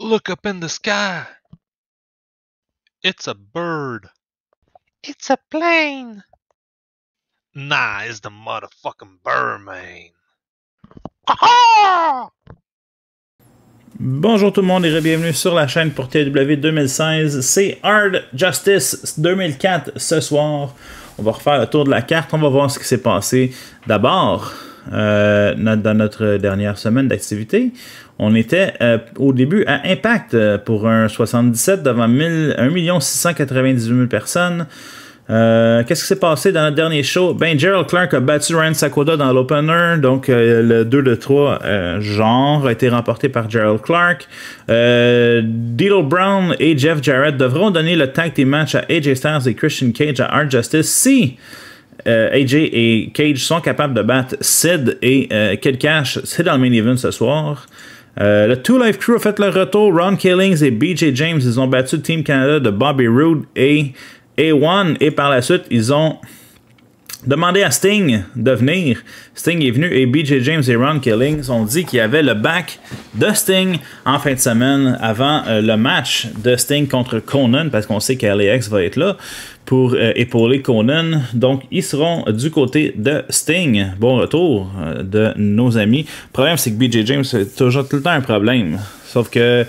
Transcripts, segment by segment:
Look up in the sky. It's a bird. It's a plane. Nah, it's the motherfucking Birdman. Bonjour tout le monde et bienvenue sur la chaîne pour TW 2016. C'est Hard Justice 2004 ce soir. On va refaire le tour de la carte, on va voir ce qui s'est passé d'abord euh, dans notre dernière semaine d'activité. On était euh, au début à Impact euh, pour un 77 devant 1 698 000 personnes. Euh, qu'est-ce qui s'est passé dans notre dernier show? Ben, Gerald Clark a battu Ryan Sakoda dans l'opener. Donc, le 2 de 3 genre a été remporté par Gerald Clark. Euh, Brown et Jeff Jarrett devront donner le tag des matchs à AJ Styles et Christian Cage à Art Justice si AJ et Cage sont capables de battre Sid et Kid Cash. C'est dans le main event ce soir. Euh, le Two Life Crew a fait leur retour. Ron Killings et BJ James, ils ont battu Team Canada de Bobby Roode et A1. Et par la suite, ils ont Demandez à Sting de venir. Sting est venu et BJ James et Ron Killings ont dit qu'il y avait le back de Sting en fin de semaine avant euh, le match de Sting contre Conan parce qu'on sait qu'Alex va être là pour euh, épauler Conan. Donc ils seront du côté de Sting. Bon retour euh, de nos amis. Le problème c'est que BJ James est toujours tout le temps un problème. Sauf que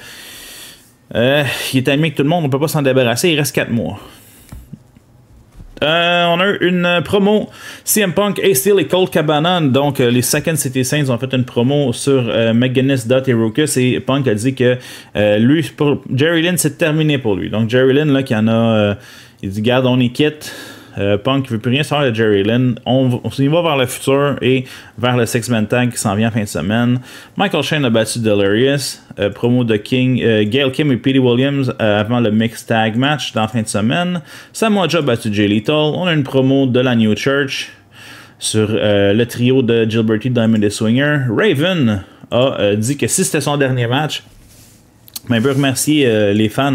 il est ami avec tout le monde, on peut pas s'en débarrasser, il reste 4 mois. Euh, on a une euh, promo CM Punk, a Steel et Cold Cabana. Donc, euh, les Second City Saints ont fait une promo sur euh, et Et Punk a dit que lui, pour Jerry Lynn, c'est terminé pour lui. Donc, Jerry Lynn, là, qui en a. il dit, garde, on est quitte. Euh, Punk ne veut plus rien savoir de Jerry Lynn. On, on y va vers le futur et vers le Six-Man Tag qui s'en vient en fin de semaine. Michael Shane a battu Delirious. Euh, promo de King, euh, Gail Kim et Petey Williams avant le Mixed Tag Match dans fin de semaine. Samoa Joe a battu Jay Lethal. On a une promo de la New Church sur le trio de Gilberty Diamond et Swinger. Raven a dit que si c'était son dernier match, mais je veux remercier euh, les fans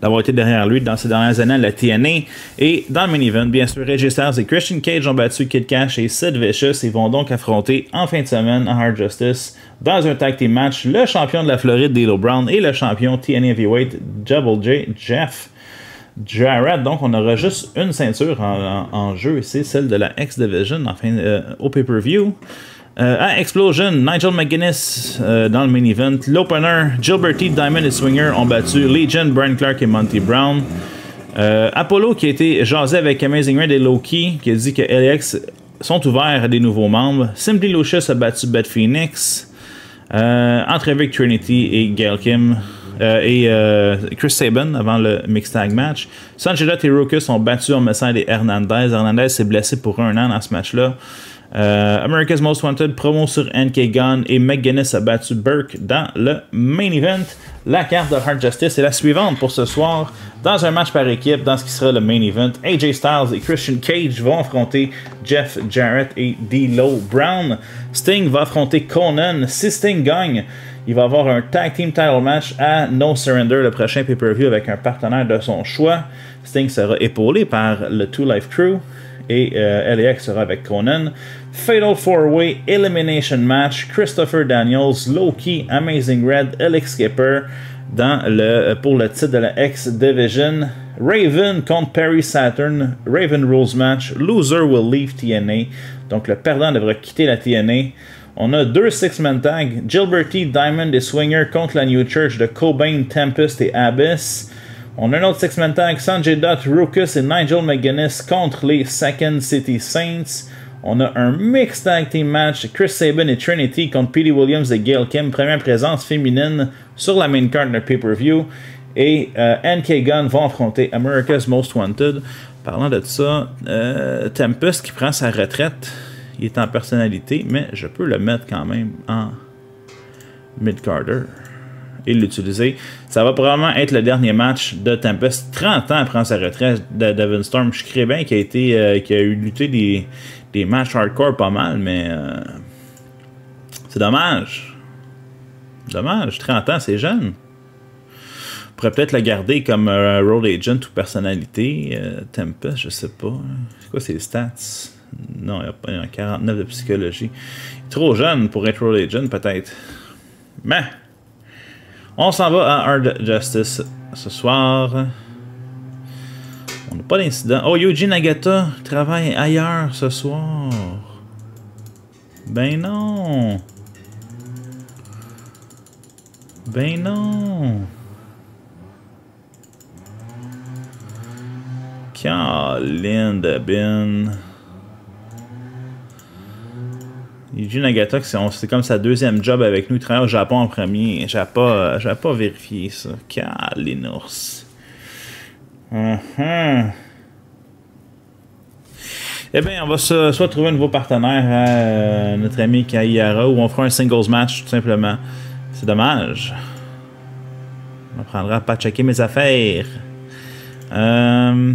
d'avoir été derrière lui dans ces dernières années à la TNA. Et dans le mini event, bien sûr, Registers et Christian Cage ont battu Kid Cash et Sid Vicious et vont donc affronter en fin de semaine à Hard Justice dans un tag team match le champion de la Floride, D'Elo Brown, et le champion TNA Heavyweight, Double J, Jeff. Jarrett, donc on aura juste une ceinture en, jeu, c'est celle de la X-Division en euh, au pay-per-view. Euh, Explosion, Nigel McGuinness euh, dans le main event. L'opener, T, Diamond et Swinger ont battu Legion, Brian Clark et Monty Brown. Euh, Apollo qui a été jasé avec Amazing Red et Loki qui a dit que LX sont ouverts à des nouveaux membres. Simply Lucius a battu Beth Phoenix. entre avec Trinity et Gail Kim. et Chris Saban avant le Mixed match. Sanjela et Rokus ont battu message et Hernandez. Hernandez s'est blessé pour un an dans ce match-là. Euh, America's Most Wanted, promo sur NK Gun et McGuinness a battu Burke dans le main event. La carte de Hard Justice est la suivante pour ce soir. Dans un match par équipe, dans ce qui sera le main event, AJ Styles et Christian Cage vont affronter Jeff Jarrett et d Brown. Sting va affronter Conan. Si Sting gagne, il va avoir un tag team title match à No Surrender, le prochain pay-per-view avec un partenaire de son choix. Sting sera épaulé par le Two Life Crew et euh, LAX sera avec Conan. Fatal 4-Way, Elimination Match, Christopher Daniels, Loki, Amazing Red, Alex Skipper dans le, euh, pour le titre de la X Division. Raven contre Perry Saturn, Raven Rules Match, Loser will leave TNA. Donc le perdant devrait quitter la TNA. On a deux six-man tags, Gilberty, e. Diamond et Swinger contre la New Church de Cobain, Tempest et Abyss. On a un autre six-man tag, Sanjay Dutt, Rukus et Nigel McGuinness contre les Second City Saints. On a un Mixed Tag Team Match, Chris Sabin et Trinity contre Petey Williams et Gail Kim, première présence féminine sur la main card de pay-per-view. Et euh, NK Gun vont affronter America's Most Wanted. Parlant de ça, euh, Tempest qui prend sa retraite, il est en personnalité, mais je peux le mettre quand même en mid-carder et l'utiliser. Ça va probablement être le dernier match de Tempest. 30 ans après sa retraite de Devin Storm. Je crée bien qu'il a, été, euh, a eu lutté des des matchs hardcore pas mal, mais euh, c'est dommage. Dommage, 30 ans, c'est jeune. On pourrait peut-être le garder comme euh, un role agent ou personnalité. Euh, Tempest, je sais pas. C'est quoi ses stats? Non, il y a, 49 de psychologie. trop jeune pour être role agent, peut-être. Mais, on s'en va à Hard Justice ce soir. On n'a pas d'incident. Oh, Yuji Nagata travaille ailleurs ce soir. Ben non. Ben non. Quelle de bin. Yuji Nagata, c'est comme sa deuxième job avec nous. Il travaille au Japon en premier. J'ai pas, pas vérifié ça. Calinours. Mm-hmm. Eh bien, on va se, soit trouver un nouveau partenaire hein, euh, notre ami Kayara ou on fera un singles match tout simplement. C'est dommage. On apprendra à pas checker mes affaires. Euh,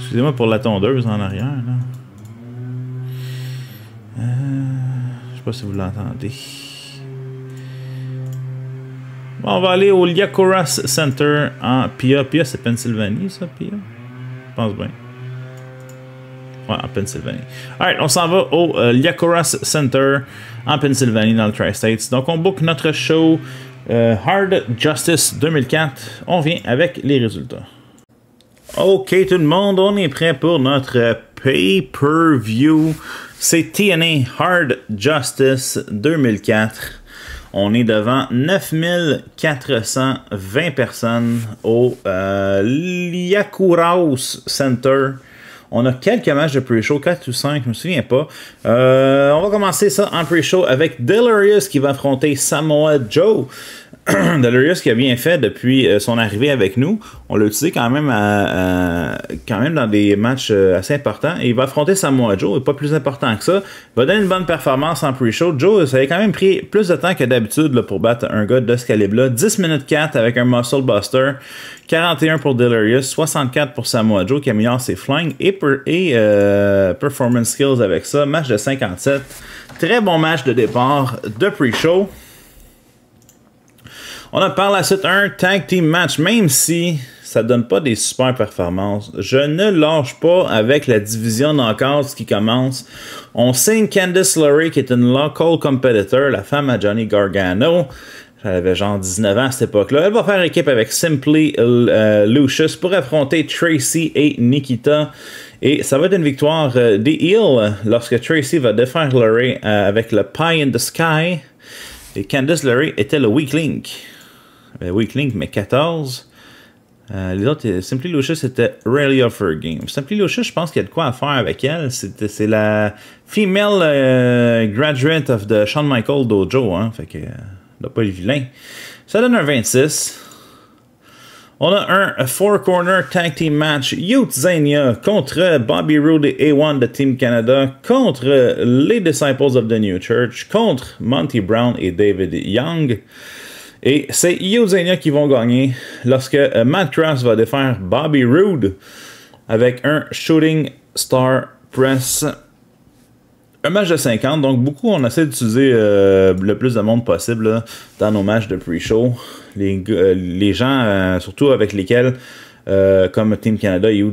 excusez-moi pour la tondeuse en arrière. Euh, je sais pas si vous l'entendez on va aller au Lyakuras Center en Pia. Pia, c'est Pennsylvanie, ça, Pia? Je pense bien. Ouais, en Pennsylvanie. Alright, on s'en va au euh, Center en Pennsylvanie, dans le Tri-States. Donc, on book notre show euh, Hard Justice 2004. On vient avec les résultats. Ok, tout le monde, on est prêt pour notre pay-per-view. C'est TNA Hard Justice 2004. On est devant 9420 personnes au euh, Center. On a quelques matchs de pre-show, 4 ou 5, je ne me souviens pas. Euh, on va commencer ça en pre-show avec Delirious qui va affronter Samoa Joe. Delirious qui a bien fait depuis euh, son arrivée avec nous. On l'a utilisé quand même, quand même dans des matchs euh, assez importants. Et il va affronter Samoa Joe, et pas plus important que ça. Il va donner une bonne performance en pre-show. Joe, ça avait quand même pris plus de temps que d'habitude pour battre un gars de ce calibre-là. 10 minutes 4 avec un muscle buster. 41 pour Delirious, 64 pour Samoa Joe qui améliore ses flingues et, et euh, performance skills avec ça. Match de 57. Très bon match de départ de pre-show. On a par la suite un tag team match, même si ça donne pas des super performances. Je ne lâche pas avec la division ce qui commence. On signe Candice Lurie qui est une local competitor, la femme à Johnny Gargano. Elle avait genre 19 ans à cette époque-là. Elle va faire équipe avec Simply euh, Lucius pour affronter Tracy et Nikita. Et ça va être une victoire euh, des lorsque Tracy va défaire Lurie euh, avec le Pie in the Sky. Et Candice Lurie était le weak link. Euh, Weak Link, mais 14. Euh, les autres, euh, Simply Lucia, c'était Rarely Offer Game. Simply Lucia, je pense qu'il y a de quoi faire avec elle. C'est la female graduate of the Shawn Michael Dojo. Hein? Fait que, euh, pas le vilain. Ça donne un 26. On a un Four Corner Tag Team Match. Youth Zania contre Bobby Roode et A1 de Team Canada. Contre les Disciples of the New Church. Contre Monty Brown et David Young. Et c'est Io qui vont gagner lorsque euh, Matt Cross va défaire Bobby Roode avec un Shooting Star Press. Un match de 50, donc beaucoup on essaie d'utiliser euh, le plus de monde possible dans nos matchs de pre-show. Les, euh, gens, surtout avec lesquels comme Team Canada, You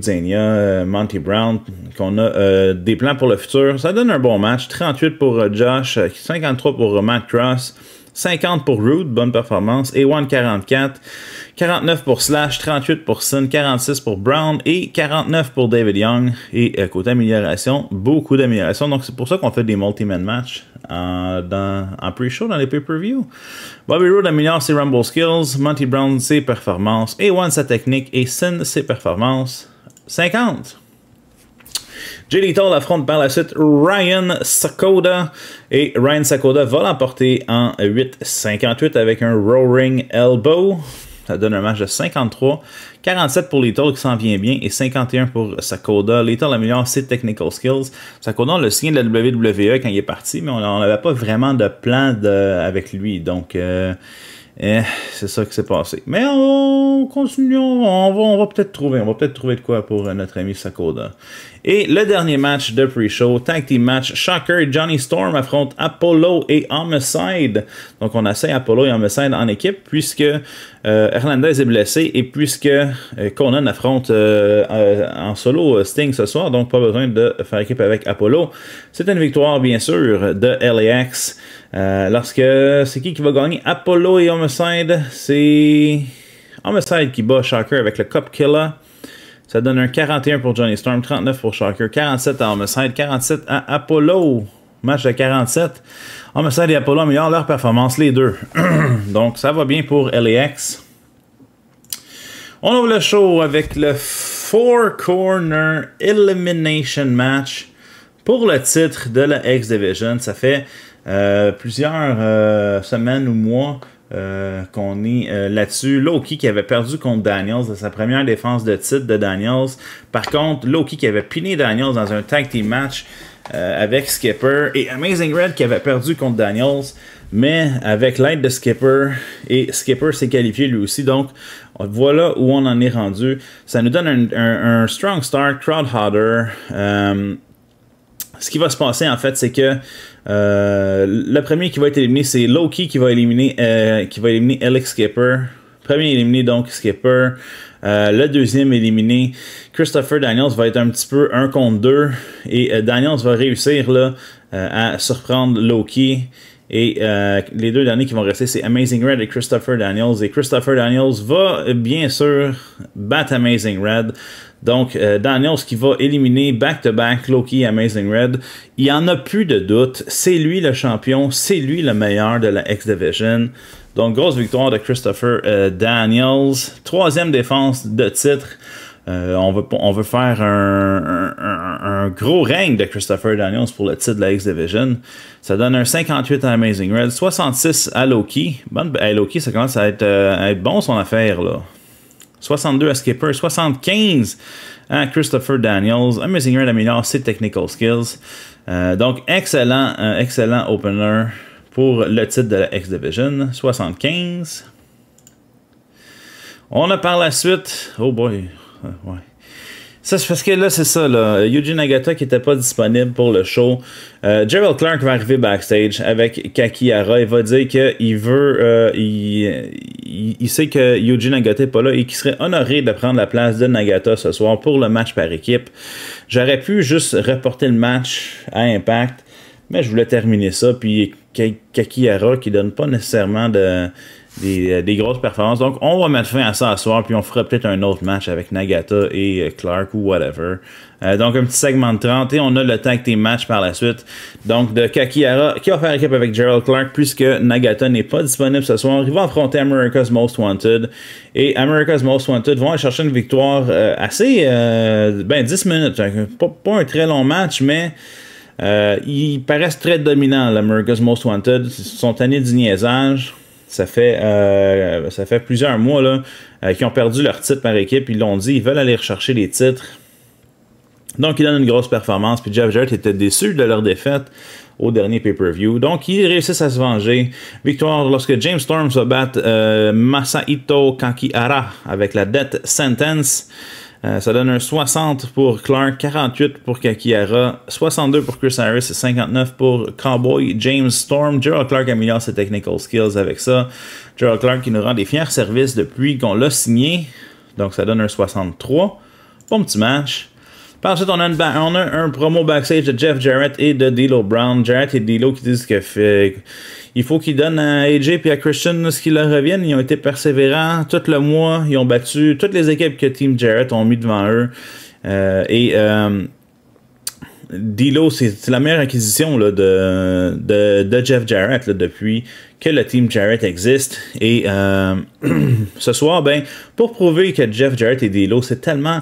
Monty Brown, qu'on a des plans pour le futur. Ça donne un bon match. 38 pour Josh, 53 pour Matt Cross, 50 pour Root, bonne performance. A1 44, 49 pour Slash, 38 pour Sin, 46 pour Brown et 49 pour David Young. Et écoute, euh, côté amélioration, beaucoup d'amélioration. Donc c'est pour ça qu'on fait des multi-man match euh, en pre-show, dans les pay-per-view. Bobby Roode améliore ses Rumble skills, Monty Brown ses performances, A1 sa technique et Sin ses performances. 50! Jay Lethal affronte par la suite Ryan Sakoda et Ryan Sakoda va l'emporter en 8-58 avec un Roaring Elbow. Ça donne un match de 53. 47 pour Little qui s'en vient bien et 51 pour Sakoda. Little améliore ses technical skills. Sakoda, on le signe de la WWE quand il est parti, mais on n'avait pas vraiment de plan avec lui. Donc, euh, eh, c'est ça qui s'est passé. Mais on continue, va, peut-être trouver, on va peut-être trouver de quoi pour euh, notre ami Sakoda. Et le dernier match de pre-show, tag team match, Shocker, Johnny Storm affronte Apollo et Homicide. Donc on essaie Apollo et Homicide en équipe puisque euh, Hernandez est blessé et puisque euh, Conan affronte euh, en solo Sting ce soir, donc pas besoin de faire équipe avec Apollo. C'est une victoire bien sûr de LAX. lorsque c'est qui qui va gagner Apollo et Homicide, c'est Homicide qui bat Shocker avec le Cup Killer. Ça donne un 41 pour Johnny Storm, 39 pour Shocker, 47 à Homicide, 47 à Apollo. Match de 47. Homicide et Apollo améliorent leur performance, les deux. Donc, ça va bien pour LAX. On ouvre le show avec le Four Corner Elimination Match pour le titre de la X Division. Ça fait euh, plusieurs euh, semaines ou mois euh, qu'on est euh, là-dessus. Loki qui avait perdu contre Daniels de sa première défense de titre de Daniels. Par contre, Loki qui avait piné Daniels dans un tag team match euh, avec Skipper et Amazing Red qui avait perdu contre Daniels. Mais avec l'aide de Skipper, et Skipper s'est qualifié lui aussi, donc voilà où on en est rendu. Ça nous donne un, un strong start, crowd harder ce qui va se passer, en fait, c'est que euh, le premier qui va être éliminé, c'est Loki qui va éliminer, euh, qui va éliminer Alex Skipper. Premier éliminé, donc Skipper. Euh, le deuxième éliminé, Christopher Daniels va être un petit peu un contre 2. Et Daniels va réussir là, à surprendre Loki. Et euh, les deux derniers qui vont rester, c'est Amazing Red et Christopher Daniels. Et Christopher Daniels va bien sûr battre Amazing Red. Donc euh, Daniels qui va éliminer back-to-back Loki et Amazing Red. Il n'y en a plus de doute. C'est lui le champion. C'est lui le meilleur de la X-Division. Donc grosse victoire de Christopher euh, Daniels. Troisième défense de titre. Euh, on, veut, faire un, gros règne de Christopher Daniels pour le titre de la X-Division. Ça donne un 58 à Amazing Red, 66 à Loki. Bon, Loki, ça commence à être, euh, bon son affaire. 62 à Skipper, 75 à Christopher Daniels. Amazing Red améliore ses technical skills. Euh, donc, excellent, excellent opener pour le titre de la X-Division. 75. On a par la suite. Oh boy, ça, c'est parce que là, c'est ça, là. Yuji Nagata qui n'était pas disponible pour le show. Euh, Gerald Clark va arriver backstage avec Kakiara. Il va dire qu'il veut. Euh, il, sait que Yuji Nagata n'est pas là et qu'il serait honoré de prendre la place de Nagata ce soir pour le match par équipe. J'aurais pu juste reporter le match à Impact, mais je voulais terminer ça. Puis Kakiara qui donne pas nécessairement de euh, des, grosses performances. Donc, on va mettre fin à ça ce soir, puis on fera peut-être un autre match avec Nagata et euh, Clark ou whatever. Euh, donc, un petit segment de 30 et on a le tag tes matchs par la suite. Donc, de Kakiara qui va faire équipe avec Gerald Clark puisque Nagata n'est pas disponible ce soir. Il va affronter America's Most Wanted et America's Most Wanted vont chercher une victoire assez, ben, 10 minutes. Pas, un très long match, mais. il ils paraissent très dominants, l'America's Most Wanted. Ils sont tannés du niaisage. Ça fait, euh, ça fait plusieurs mois là, euh, qu'ils ont perdu leur titre par équipe. Ils l'ont dit, ils veulent aller rechercher les titres. Donc, ils donnent une grosse performance. Puis Jeff Jarrett était déçu de leur défaite au dernier pay-per-view. Donc, ils réussissent à se venger. Victoire lorsque James Storm se bat euh, Masahito Kakihara avec la Death Sentence. Euh, ça donne un 60 pour Clark, 48 pour Kakiara, 62 pour Chris Harris et 59 pour Cowboy James Storm. Gerald Clark améliore ses technical skills avec ça. Gerald Clark qui nous rend des fiers services depuis qu'on l'a signé. Donc ça donne un 63. Bon petit match. Par ensuite, on a, un promo backstage de Jeff Jarrett et de D'Lo Brown. Jarrett et D'Lo qui disent qu'il euh, faut qu'ils donnent à AJ et à Christian ce qu'ils leur reviennent. Ils ont été persévérants tout le mois. Ils ont battu toutes les équipes que Team Jarrett ont mis devant eux. Euh, et euh, Dilo, c'est la meilleure acquisition de, Jeff Jarrett depuis que le Team Jarrett existe. Et ce soir, ben, pour prouver que Jeff Jarrett et Dilo, c'est tellement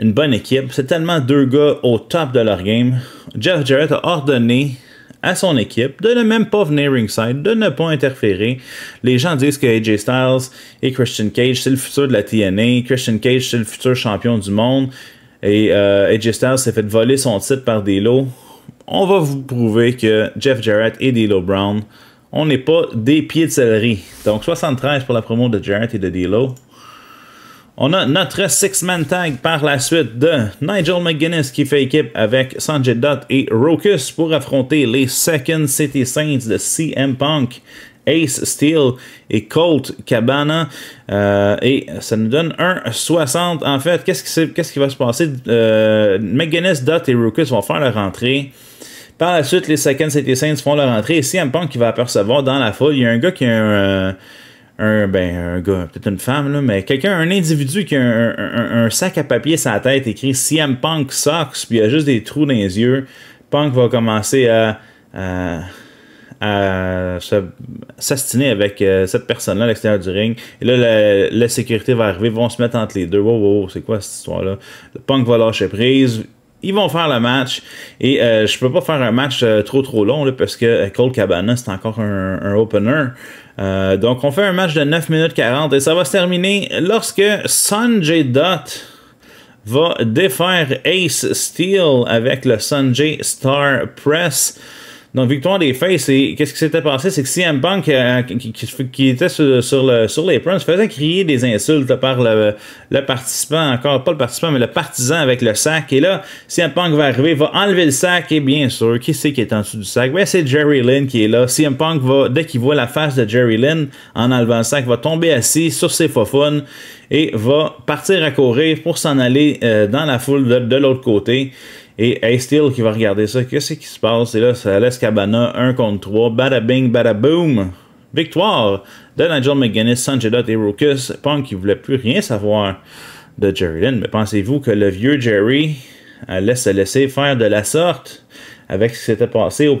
une bonne équipe. C'est tellement deux gars au top de leur game. Jeff Jarrett a ordonné à son équipe de ne même pas venir ringside, de ne pas interférer. Les gens disent que AJ Styles et Christian Cage, c'est le futur de la TNA. Christian Cage, c'est le futur champion du monde. Et euh, AJ Styles s'est fait voler son titre par D'Lo. On va vous prouver que Jeff Jarrett et D'Lo Brown, on n'est pas des pieds de céleri. Donc 73 pour la promo de Jarrett et de D'Lo. On a notre six-man tag par la suite de Nigel McGuinness qui fait équipe avec Sanjay Dot et Rokus pour affronter les Second City Saints de CM Punk. Ace Steel et Colt Cabana. Euh, et ça nous donne 60 En fait, qu'est-ce qui, va se passer? Euh, McGuinness, Dot et Rokus vont faire leur entrée. Par la suite, les Second City Saints font leur entrée. Et CM Punk qui va apercevoir dans la foule, il y a un gars qui a un. Euh, un, ben, un gars, peut-être une femme, là, mais quelqu'un, un individu qui a un, sac à papier sur la tête écrit CM Punk Socks, puis il y a juste des trous dans les yeux, Punk va commencer à, à, s'astiner avec euh, cette personne-là à l'extérieur du ring. Et là, la, sécurité va arriver, vont se mettre entre les deux. Wow, c'est quoi cette histoire-là? Punk va lâcher prise ils vont faire le match et je euh, je peux pas faire un match euh, trop trop long parce que Cole Cabana c'est encore un, un opener euh, donc, on fait un match de 9 minutes 40 et ça va se terminer lorsque Sanjay Dot va défaire Ace Steel avec le Sanjay Star Press. Donc, victoire des Faces. Et qu'est-ce qui s'était passé? C'est que CM Punk, euh, qui, était sur, les le se faisait crier des insultes par le, participant, encore pas le participant, mais le partisan avec le sac. Et là, CM Punk va arriver, va enlever le sac. Et bien sûr, qui c'est qui est en dessous du sac? Ben, c'est Jerry Lynn qui est là. CM Punk va, dès qu'il voit la face de Jerry Lynn en enlevant le sac, va tomber assis sur ses faufounes et va partir à courir pour s'en aller euh, dans la foule de l'autre côté. Et A. Steel qui va regarder ça. Qu'est-ce qui se passe? Et là, ça laisse Cabana 1 contre 3. Bada bing, bada boom. Victoire de Nigel McGuinness, Sanjay Dutt et Rukus Punk qui voulait plus rien savoir de Jerry Lynn. Mais pensez-vous que le vieux Jerry allait euh, se laisser faire de la sorte avec ce qui s'était passé au,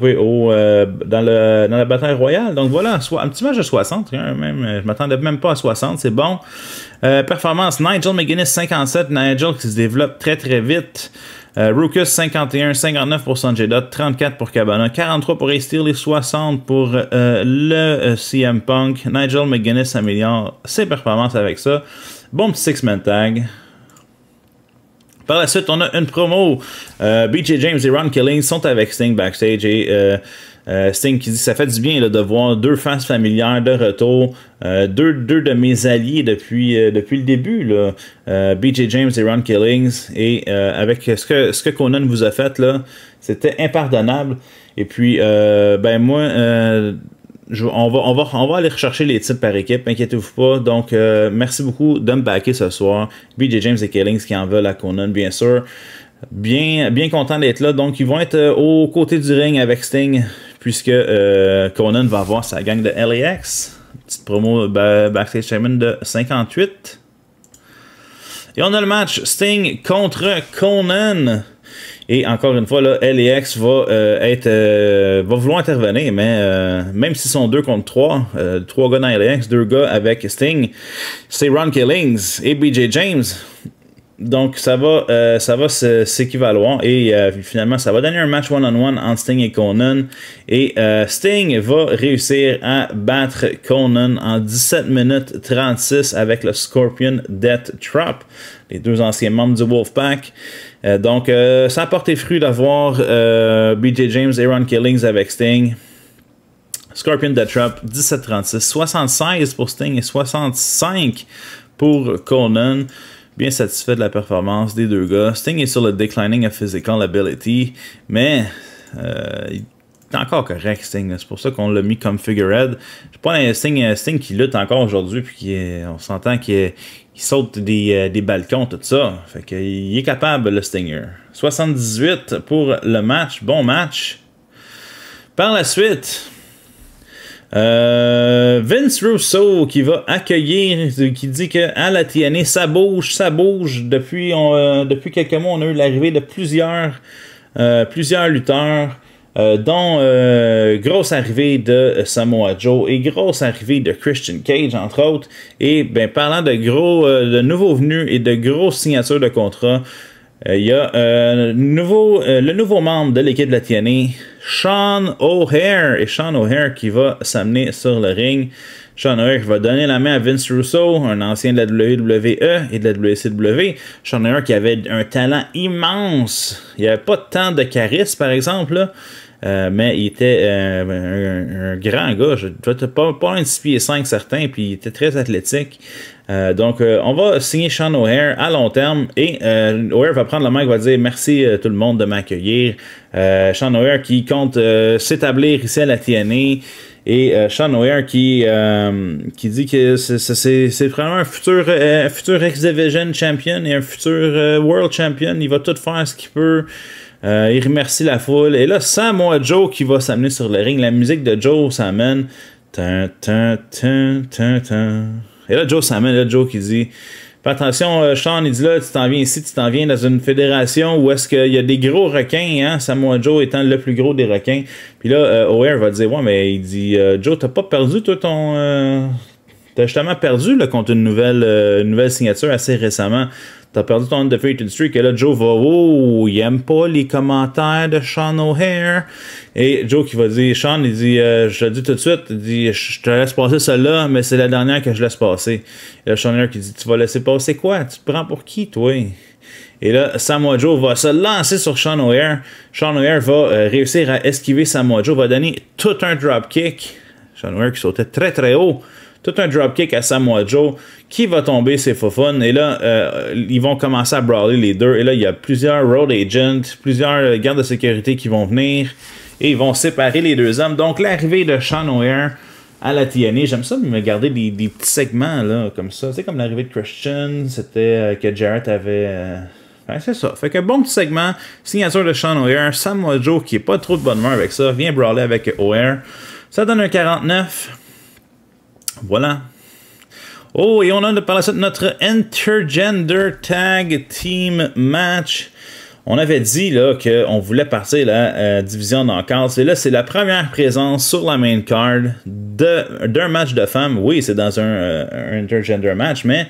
euh, dans, la bataille royale. Donc voilà, un petit match à 60, Je même, euh, je m'attendais même pas à 60, c'est bon. performance, Nigel McGuinness 57, Nigel qui se développe très très vite. Rukus 51, 59 pour Sanjay 34 pour Cabana, 43 pour Ace Steel et 60 pour euh, le euh, CM Punk. Nigel McGuinness améliore ses performances avec ça. Bon petit six-man tag. Par la suite, on a une promo. Euh, BJ James et Ron Killing sont avec Sting backstage et euh, Sting qui dit ça fait du bien là, de voir deux faces familières de retour, euh, deux, de mes alliés depuis, euh, depuis le début, là, BJ James et Ron Killings. Et avec ce que, ce que Conan vous a fait, là, c'était impardonnable. Et puis, ben moi, on, va, on, va, on va aller rechercher les types par équipe, inquiétez-vous pas. Donc, merci beaucoup de me backer ce soir. BJ James et Killings qui en veulent à Conan, bien sûr. Bien, bien content d'être là. Donc, ils vont être aux côtés du ring avec Sting puisque euh, Conan va voir sa gang de LAX. Petite promo Backstage Chairman de 58. Et on a le match Sting contre Conan. Et encore une fois, là, LAX va euh, être euh, va vouloir intervenir, mais même s'ils sont deux contre trois, trois gars dans LAX, deux gars avec Sting, c'est Ron Killings et BJ James donc, ça va, euh, ça va s'équivaloir et euh, finalement, ça va donner un match one-on-one entre Sting et Conan. Et euh, Sting va réussir à battre Conan en 17 minutes 36 avec le Scorpion Death Trap, les deux anciens membres du Wolfpack. donc, ça a porté fruit d'avoir BJ James et Ron Killings avec Sting. Scorpion Death Trap, 17-36, 76 pour Sting et 65 pour Conan bien satisfait de la performance des deux gars. Sting est sur le declining of physical ability, mais euh, il est encore correct, Sting. C'est pour ça qu'on l'a mis comme figurehead. Je pas un euh, Sting, qui lutte encore aujourd'hui, puis on s'entend qu'il saute euh, des, balcons, tout ça. Fait qu'il est capable, le Stinger. 78 pour le match. Bon match. Par la suite, euh, Vince Russo qui va accueillir, qui dit que à la TNA, ça bouge, ça bouge. Depuis, euh, depuis quelques mois, on a eu l'arrivée de plusieurs, euh, plusieurs lutteurs, dont grosse arrivée de Samoa Joe et grosse arrivée de Christian Cage, entre autres. Et ben, parlant de gros de nouveaux venus et de grosses signatures de contrats, euh, il y a euh, nouveau, euh, le nouveau membre de l'équipe de la TNA, e, Sean O'Hare. Et Sean O'Hare qui va s'amener sur le ring. Sean O'Hare qui va donner la main à Vince Russo, un ancien de la WWE et de la WCW. Sean O'Hare qui avait un talent immense. Il n'y avait pas tant de charisme, par exemple. Là. Euh, mais il était euh, un, grand gars, je ne pas, pas un 6 5 certain, puis il était très athlétique. Euh, donc, on va signer Sean O'Hare à long terme et O'Hare va prendre la main et va dire merci tout le monde de m'accueillir. Sean O'Hare qui compte s'établir ici à la TNA. E et Sean O'Hare qui, qui dit que c'est vraiment un futur, ex futur division champion et un futur World champion. Il va tout faire ce qu'il peut euh, il remercie la foule. Et là, Samoa Joe qui va s'amener sur le ring. La musique de Joe s'amène. Et là, Joe s'amène. Là, Joe qui dit Fais attention, euh, Sean, il dit là, tu t'en viens ici, tu t'en viens dans une fédération où est-ce qu'il y a des gros requins, hein, Samoa Joe étant le plus gros des requins. Puis là, euh, O'Hare va dire Ouais, mais il dit Joe, t'as pas perdu, toi, ton. T'as justement perdu là, contre nouvelle, une nouvelle signature assez récemment. T'as perdu ton undefeated streak. Et là, Joe va, oh, il aime pas les commentaires de Sean O'Hare. Et Joe qui va dire, Sean, il dit, euh, je te dis tout de suite, dit, je te laisse passer celle-là, mais c'est la dernière que je laisse passer. Et là, Sean O'Hare qui dit, tu vas laisser passer quoi? Tu te prends pour qui, toi? Et là, Samoa Joe va se lancer sur Sean O'Hare. Sean O'Hare va euh, réussir à esquiver Samoa Joe, va donner tout un dropkick. Sean O'Hare qui sautait très très haut tout un dropkick à Samoa Joe qui va tomber, c'est fun. Et là, euh, ils vont commencer à brawler les deux. Et là, il y a plusieurs road agents, plusieurs gardes de sécurité qui vont venir et ils vont séparer les deux hommes. Donc, l'arrivée de Sean O'Hare à la TNA, j'aime ça me garder des, petits segments là, comme ça. C'est comme l'arrivée de Christian, c'était euh, que Jarrett avait. Euh, c'est ça. Fait que bon petit segment, signature de Sean O'Hare, Samoa Joe qui est pas trop de bonne main avec ça, vient brawler avec O'Hare. Ça donne un 49. Voilà. Oh, et on a par la suite notre Intergender Tag Team Match. On avait dit qu'on voulait partir la euh, division Cars. Et là, c'est la première présence sur la main card d'un match de femmes. Oui, c'est dans un, euh, un, intergender match, mais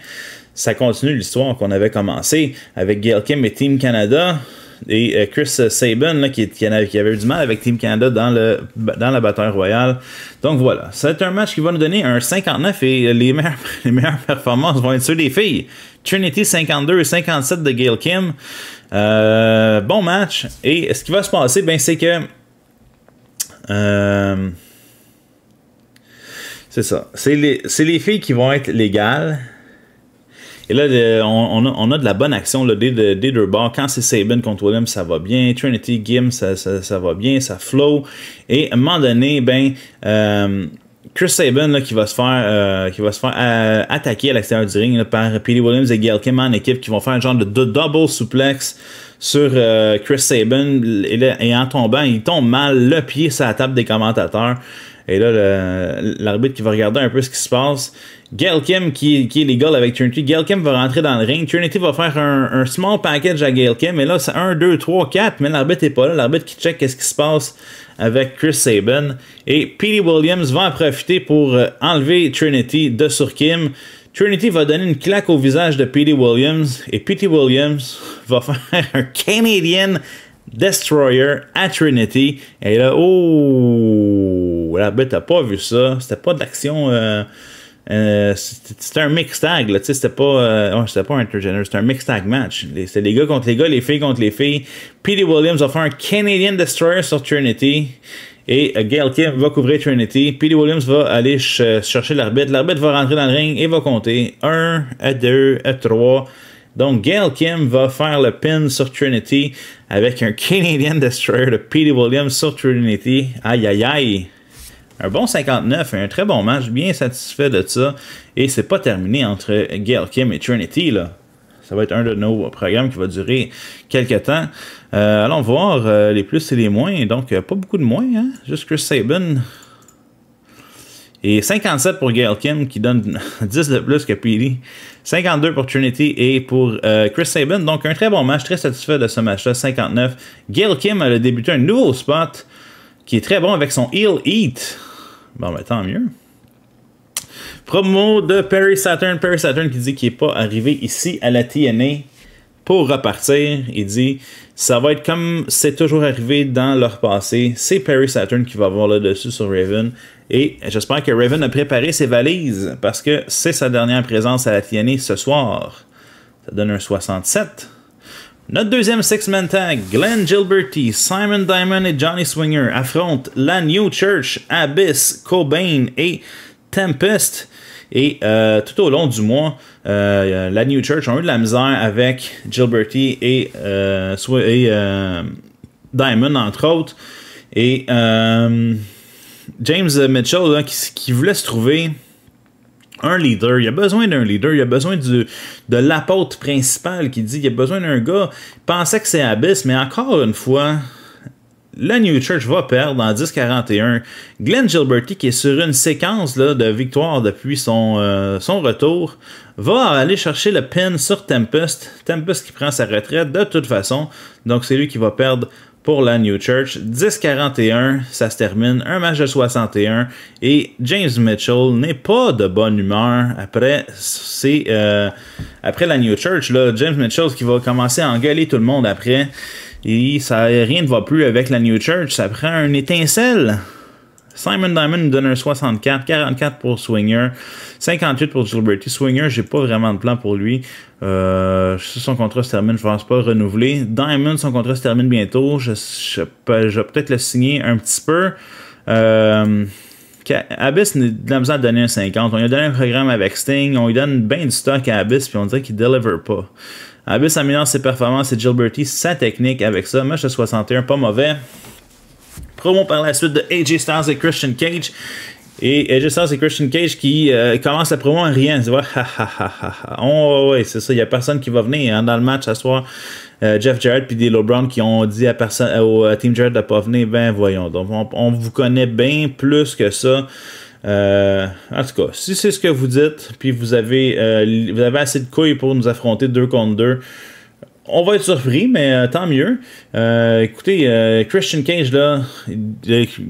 ça continue l'histoire qu'on avait commencé avec Gail Kim et Team Canada et euh, Chris Saban qui, avait, eu du mal avec Team Canada dans, le, dans la bataille royale. Donc voilà, c'est un match qui va nous donner un 59 et les meilleures, les meilleures performances vont être sur les filles. Trinity 52 et 57 de Gail Kim. Euh, bon match. Et ce qui va se passer, ben, c'est que... Euh, c'est ça. C'est les, les filles qui vont être légales et là, euh, on, a, de la bonne action là, de, deux bords. Quand c'est Saban contre Williams, ça va bien. Trinity, Gim, ça, va bien, ça flow. Et à un moment donné, ben... Euh, Chris Saban qui va se faire, euh, qui va se faire attaquer à l'extérieur du ring par Petey Williams et Gail Kim en équipe qui vont faire un genre de, double suplex sur Chris Saban et, et, en tombant, il tombe mal le pied sur la table des commentateurs. Et là, l'arbitre qui va regarder un peu ce qui se passe. Gail Kim, qui, est l'égal avec Trinity, Gail Kim va rentrer dans le ring. Trinity va faire un, small package à Gail Kim. Et là, c'est 1, 2, 3, 4. Mais l'arbitre n'est pas là. L'arbitre qui check qu'est-ce qui se passe avec Chris Saban. Et Petey Williams va en profiter pour euh, enlever Trinity de sur Kim. Trinity va donner une claque au visage de Petey Williams et Petey Williams va faire un Canadian Destroyer à Trinity. Et là, oh, l'arbitre ben, n'a pas vu ça. C'était pas d'action euh, euh, c'était un mix tag, c'était pas, euh, pas un intergender, c'était un mix tag match. C'était les gars contre les gars, les filles contre les filles. Petey Williams va faire un Canadian Destroyer sur Trinity. Et euh, Gail Kim va couvrir Trinity. Petey Williams va aller chercher l'arbitre. L'arbitre va rentrer dans le ring et va compter 1 à 2 3. Donc, Gail Kim va faire le pin sur Trinity avec un Canadian Destroyer de Petey Williams sur Trinity. Aïe, aïe, aïe un bon 59, un très bon match, bien satisfait de ça. Et c'est pas terminé entre Gail Kim et Trinity, là. Ça va être un de nos programmes qui va durer quelques temps. Euh, allons voir euh, les plus et les moins. Donc, euh, pas beaucoup de moins, hein? Juste Chris Sabin. Et 57 pour Gail Kim, qui donne 10 de plus que Peely. 52 pour Trinity et pour Chris Sabin. Donc, un très bon match, très satisfait de ce match-là, 59. Gail Kim a débuté un nouveau spot qui est très bon avec son Heel Eat. Bon, ben tant mieux. Promo de Perry Saturn. Perry Saturn qui dit qu'il n'est pas arrivé ici à la TNA pour repartir. Il dit ça va être comme c'est toujours arrivé dans leur passé. C'est Perry Saturn qui va avoir là dessus sur Raven. Et j'espère que Raven a préparé ses valises parce que c'est sa dernière présence à la TNA ce soir. Ça donne un 67. Notre deuxième six-man tag, Glenn Gilberty, Simon Diamond et Johnny Swinger affrontent la New Church, Abyss, Cobain et Tempest. Et euh, tout au long du mois, euh, la New Church ont eu de la misère avec Gilberty et, euh, Diamond, entre autres. Et James Mitchell, qui voulait se trouver un leader, il a besoin d'un leader, il a besoin du, de l'apôtre principal qui dit, il a besoin d'un gars. Pensait que c'est Abyss, mais encore une fois, la New Church va perdre en 10-41. Glenn Gilberty qui est sur une séquence là, de victoire depuis son, euh, son retour, va aller chercher le pin sur Tempest. Tempest qui prend sa retraite de toute façon, donc c'est lui qui va perdre pour la New Church. 10-41, ça se termine, un match de 61 et James Mitchell n'est pas de bonne humeur après, euh, après la New Church. Là, James Mitchell qui va commencer à engueuler tout le monde après et ça, rien ne va plus avec la New Church, ça prend une étincelle Simon Diamond nous donne un 64, 44 pour Swinger, 58 pour Gilberty. Swinger, j'ai pas vraiment de plan pour lui. Euh, son contrat se termine, je pense pas le renouveler. Diamond, son contrat se termine bientôt. Je, vais peut-être le signer un petit peu. Euh, Abyss il a besoin de donner un 50. On lui a donné un programme avec Sting. On lui donne bien du stock à Abyss, puis on dirait qu'il ne deliver pas. Abyss améliore ses performances et Gilberty sa technique avec ça. Match de 61, pas mauvais promo par la suite de AJ Styles et Christian Cage. Et AJ Styles et Christian Cage qui commence euh, commencent la promo rien. Tu oh, c'est ça, il n'y a personne qui va venir hein, dans le match ce soir. Euh, Jeff Jarrett puis D'Lo Brown qui ont dit à personne euh, au Team Jarrett de ne pas venir, ben voyons. Donc on, vous connaît bien plus que ça. en tout cas, si c'est ce que vous dites, puis vous avez, vous avez assez de couilles pour nous affronter deux contre deux, on va être surpris, mais euh, tant mieux. Euh, écoutez, euh, Christian Cage, là,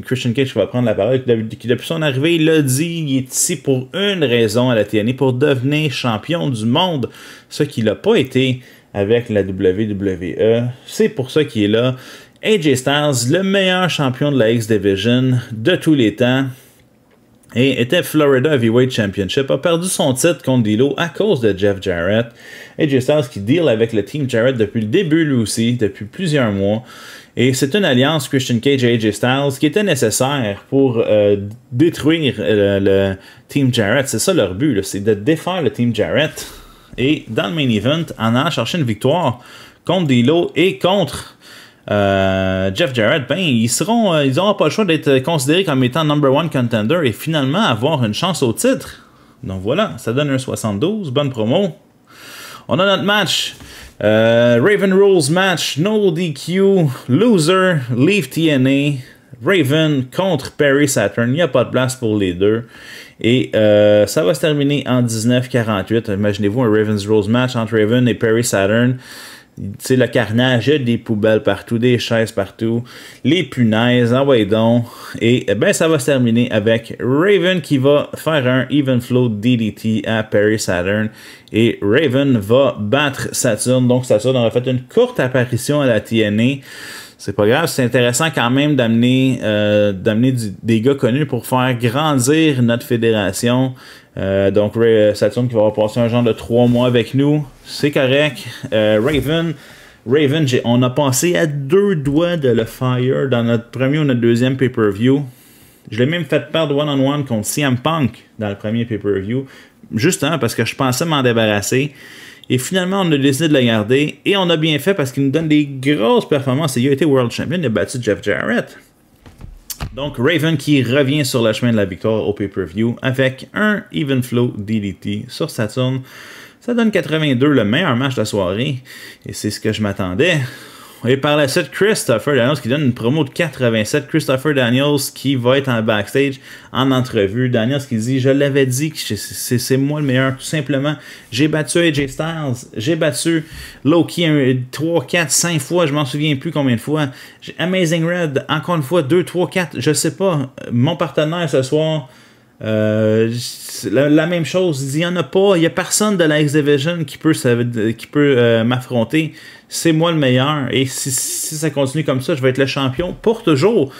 Christian Cage va prendre la parole, qui depuis son arrivée, il l'a dit, il est ici pour une raison à la TNA, e, pour devenir champion du monde, ce qu'il n'a pas été avec la WWE. C'est pour ça qu'il est là. AJ Styles, le meilleur champion de la X-Division de tous les temps et était Florida Heavyweight Championship, a perdu son titre contre Dilo à cause de Jeff Jarrett. AJ Styles qui deal avec le team Jarrett depuis le début lui aussi, depuis plusieurs mois. Et c'est une alliance Christian Cage et AJ Styles qui était nécessaire pour euh, détruire euh, le, Team Jarrett. C'est ça leur but, c'est de défaire le Team Jarrett. Et dans le main event, en a chercher une victoire contre Dilo et contre euh, Jeff Jarrett, ben, ils seront, euh, ils n'auront pas le choix d'être euh, considérés comme étant number one contender et finalement avoir une chance au titre. Donc voilà, ça donne un 72, bonne promo. On a notre match. Raven Rules match, no DQ, loser, leave TNA. Raven contre Perry Saturn, il n'y a pas de place pour les deux. Et ça va se terminer en 19-48. Imaginez-vous un Ravens Rules match entre Raven et Perry Saturn c'est le carnage, des poubelles partout, des chaises partout, les punaises, envoyez ah donc. Et eh ben, ça va se terminer avec Raven qui va faire un Even Flow DDT à Perry Saturn. Et Raven va battre Saturn. Donc, Saturn aura fait une courte apparition à la TNA c'est pas grave. C'est intéressant quand même d'amener euh, d'amener des gars connus pour faire grandir notre fédération. Euh, donc euh, Saturn qui va avoir un genre de trois mois avec nous, c'est correct. Raven, Raven, on a passé à deux doigts de le fire dans notre premier ou notre deuxième pay-per-view. Je l'ai même fait perdre one-on-one contre CM Punk dans le premier pay-per-view. Juste parce que je pensais m'en débarrasser. Et finalement, on a décidé de la garder. Et on a bien fait parce qu'il nous donne des grosses performances. Et il a été World Champion. Il a battu Jeff Jarrett. Donc, Raven qui revient sur le chemin de la victoire au pay-per-view avec un Even Flow DDT sur Saturn. Ça donne 82, le meilleur match de la soirée. Et c'est ce que je m'attendais. Et par la suite, Christopher Daniels qui donne une promo de 87. Christopher Daniels qui va être en backstage, en entrevue. Daniels qui dit Je l'avais dit, c'est moi le meilleur, tout simplement. J'ai battu AJ Styles, j'ai battu Loki 3, 4, 5 fois, je m'en souviens plus combien de fois. Amazing Red, encore une fois, 2, 3, 4, je sais pas. Mon partenaire ce soir, euh, la, même chose, il n'y en a pas, il n'y a personne de la X-Division qui peut, qui peut euh, m'affronter. C'est moi le meilleur. Et si, ça continue comme ça, je vais être le champion pour toujours.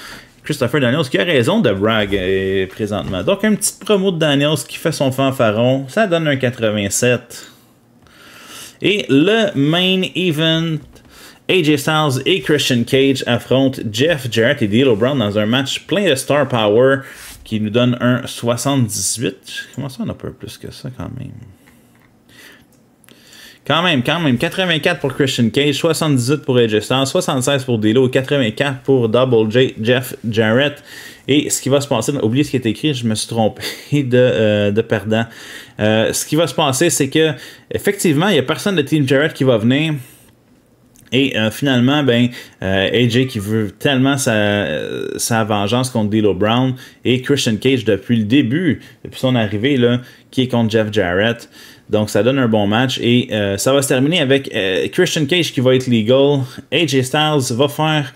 Christopher Daniels qui a raison de brag euh, présentement. Donc, un petit promo de Daniels qui fait son fanfaron. Ça donne un 87. Et le main event AJ Styles et Christian Cage affrontent Jeff Jarrett et D'Lo Brown dans un match plein de star power qui nous donne un 78. Comment ça, on a peu plus que ça quand même? Quand même, quand même. 84 pour Christian Cage, 78 pour AJ Styles, 76 pour Delo, 84 pour Double J, Jeff Jarrett. Et ce qui va se passer, oubliez ce qui est écrit, je me suis trompé de, euh, de perdant. Euh, ce qui va se passer, c'est que effectivement, il n'y a personne de Team Jarrett qui va venir. Et euh, finalement, ben, euh, AJ qui veut tellement sa, vengeance contre D'Lo Brown et Christian Cage depuis le début, depuis son arrivée, là, qui est contre Jeff Jarrett. Donc ça donne un bon match et euh, ça va se terminer avec Christian Cage qui va être legal. AJ Styles va faire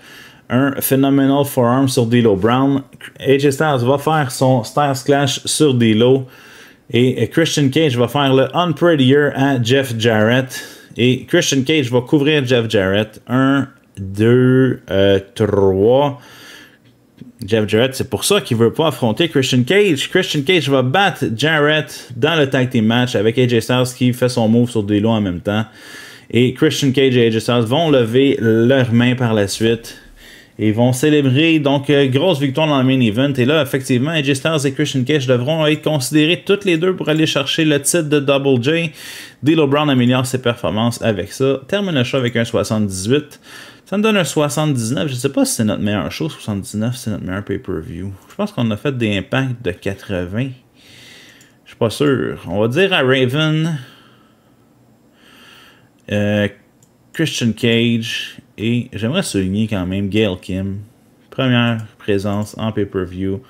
un phenomenal forearm sur D'Lo Brown. AJ Styles va faire son Styles Clash sur D'Lo. Et Christian Cage va faire le Unprettier à Jeff Jarrett. Et Christian Cage va couvrir Jeff Jarrett. 1, 2, 3. Jeff Jarrett, c'est pour ça qu'il veut pas affronter Christian Cage. Christian Cage va battre Jarrett dans le tag team match avec AJ Styles qui fait son move sur des lots en même temps. Et Christian Cage et AJ Styles vont lever leurs mains par la suite. Ils vont célébrer donc euh, grosse victoire dans le main event. Et là, effectivement, AJ Styles et Christian Cage devront être considérés toutes les deux pour aller chercher le titre de Double J. D-Lo Brown améliore ses performances avec ça. Termine le show avec un 78. Ça me donne un 79. Je sais pas si c'est notre meilleur show. 79, c'est notre meilleur pay-per-view. Je pense qu'on a fait des impacts de 80. Je suis pas sûr. On va dire à Raven. Euh, Christian Cage et j'aimerais souligner quand même Gail Kim, première présence en pay-per-view,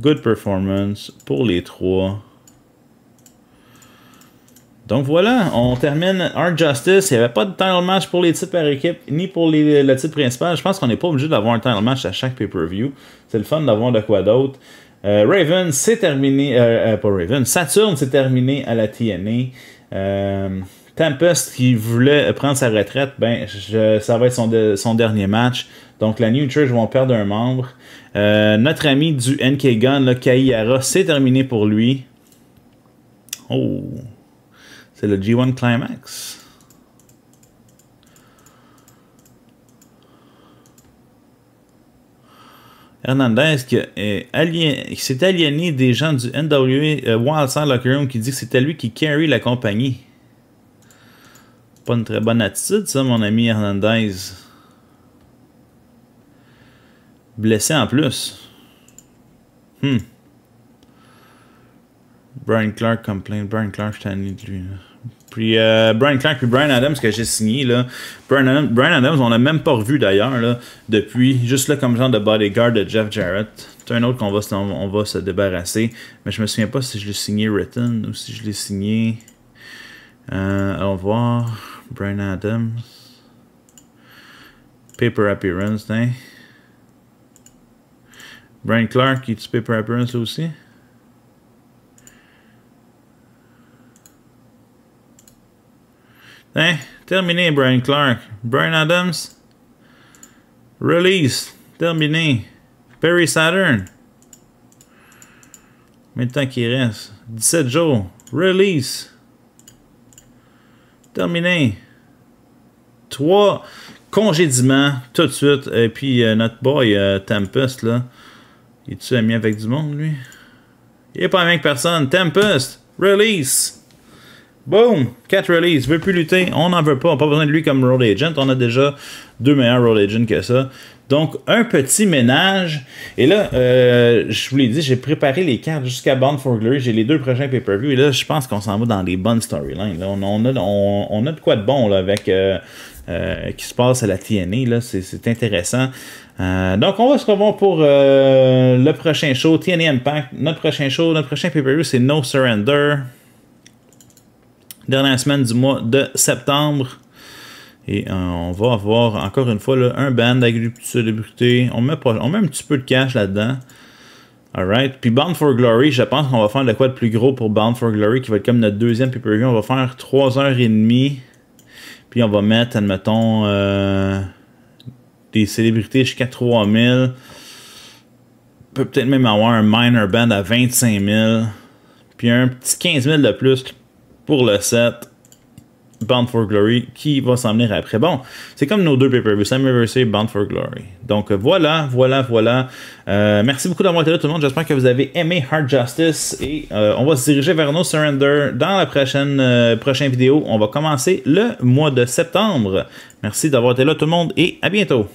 good performance pour les trois. Donc voilà, on termine Art Justice. Il n'y avait pas de title match pour les titres par équipe, ni pour le titre principal. Je pense qu'on n'est pas obligé d'avoir un title match à chaque pay-per-view. C'est le fun d'avoir de quoi d'autre. Euh, Raven, c'est terminé. Euh, euh pas Raven. Saturn, c'est terminé à la TNA. Euh, Tempest qui voulait prendre sa retraite, ben ça va être son, dernier match. Donc la New Church vont perdre un membre. Euh, notre ami du NK Gun, le Kaiara, c'est terminé pour lui. Oh, c'est le G1 Climax. Hernandez qui, s'est aliéné des gens du NWA euh, Wild Locker Room qui dit que c'était lui qui carry la compagnie pas une très bonne attitude, ça, mon ami Hernandez. Blessé en plus. Hmm. Brian Clark complaint. Brian Clark, je t'en de lui. Puis euh, Brian Clark puis Brian Adams que j'ai signé là. Brian, Brian Adams, on l'a même pas revu d'ailleurs là depuis juste là comme genre de bodyguard de Jeff Jarrett. C'est un autre qu'on va on va se débarrasser, mais je me souviens pas si je l'ai signé Written ou si je l'ai signé euh, au revoir, Brian Adams. Paper Appearance, Brian Clark, est-tu Paper Appearance aussi? Hein, terminé, Brian Clark. Brian Adams. Release. Terminé. Perry Saturn. Combien de temps qu'il reste? 17 jours. Release. Terminé. Trois congédiments tout de suite. Et puis euh, notre boy euh, Tempest, là. Il est-tu ami avec du monde, lui? Il est pas bien avec personne. Tempest, release. Boom! 4 releases, veut plus lutter, on n'en veut pas, on n'a pas besoin de lui comme Road Agent, on a déjà deux meilleurs Road Agents que ça. Donc, un petit ménage. Et là, euh, je vous l'ai dit, j'ai préparé les cartes jusqu'à Bound for Glory. J'ai les deux prochains pay-per-view. Et là, je pense qu'on s'en va dans les bonnes storylines. On, on, a, de quoi de bon avec euh, euh, qui se passe à la TNA. Là. C'est, c'est intéressant. donc, on va se revoir pour le prochain show, TNA Impact. Notre prochain show, notre prochain pay-per-view, c'est No Surrender. Dernière semaine du mois de septembre. Et euh, on va avoir, encore une fois, un band avec des On met, pas, on met un petit peu de cash là-dedans. Alright. Puis Bound for Glory, je pense qu'on va faire de quoi de plus gros pour Bound for Glory, qui va être comme notre deuxième pay On va faire 3h30. Puis on va mettre, admettons, euh, des célébrités jusqu'à 3000. On peut peut-être même avoir un minor band à 25 000. Puis un petit 15 000 de plus pour le set. Bound for Glory qui va s'en venir après. Bon, c'est comme nos deux pay-per-views, Bound for Glory. Donc euh, voilà, voilà, voilà. Euh, merci beaucoup d'avoir été là tout le monde. J'espère que vous avez aimé Hard Justice et euh, on va se diriger vers No Surrender dans la prochaine, prochaine vidéo. On va commencer le mois de septembre. Merci d'avoir été là tout le monde et à bientôt.